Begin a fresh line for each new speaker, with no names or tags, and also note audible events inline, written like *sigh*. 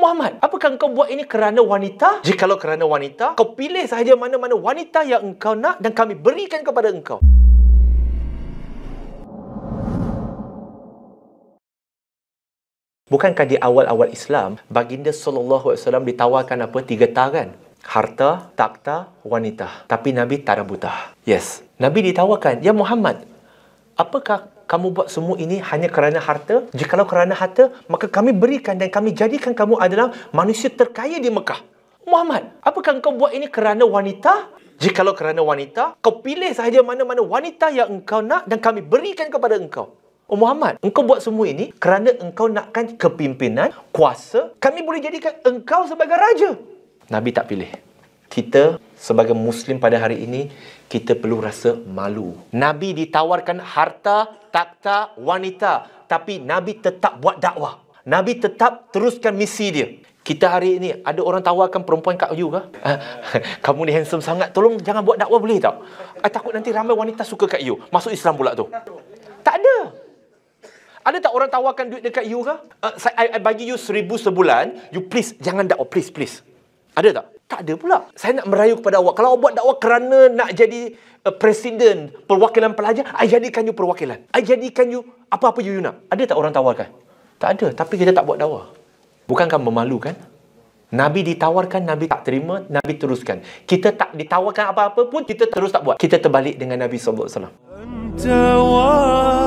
Muhammad, apakah engkau buat ini kerana wanita? Jika Jikalau kerana wanita, kau pilih sahaja mana-mana wanita yang engkau nak dan kami berikan kepada engkau. Bukankah di awal-awal Islam, baginda SAW ditawarkan apa? Tiga taran. Harta, takta, wanita. Tapi Nabi tak ada buta. Yes. Nabi ditawarkan, Ya Muhammad, apakah kamu buat semua ini hanya kerana harta? Jikalau kerana harta, maka kami berikan dan kami jadikan kamu adalah manusia terkaya di Mekah. Muhammad, apakah engkau buat ini kerana wanita? Jikalau kerana wanita, kau pilih sahaja mana-mana wanita yang engkau nak dan kami berikan kepada engkau. Oh Muhammad, engkau buat semua ini kerana engkau nakkan kepimpinan, kuasa, kami boleh jadikan engkau sebagai raja. Nabi tak pilih kita sebagai muslim pada hari ini kita perlu rasa malu. Nabi ditawarkan harta, takhta, wanita, tapi Nabi tetap buat dakwah. Nabi tetap teruskan misi dia. Kita hari ini ada orang tawarkan perempuan Kak you ke? Eh, *laughs* kamu ni handsome sangat, tolong jangan buat dakwah boleh tak? I eh, takut nanti ramai wanita suka Kak you. Masuk Islam pula tu. Tak ada. Ada tak orang tawarkan duit dekat you ke? Uh, saya, I, I bagi you seribu sebulan. You please, jangan dakwah. Please, please. Ada tak? Tak ada pula. Saya nak merayu kepada awak. Kalau awak buat dakwah kerana nak jadi uh, presiden, perwakilan pelajar, saya jadikan you perwakilan. Saya jadikan you apa-apa you, nak. Ada tak orang tawarkan? Tak ada. Tapi kita tak buat dakwah. Bukankah memalukan? Nabi ditawarkan, Nabi tak terima, Nabi teruskan. Kita tak ditawarkan apa-apa pun, kita terus tak buat. Kita terbalik dengan Nabi SAW. Entawar.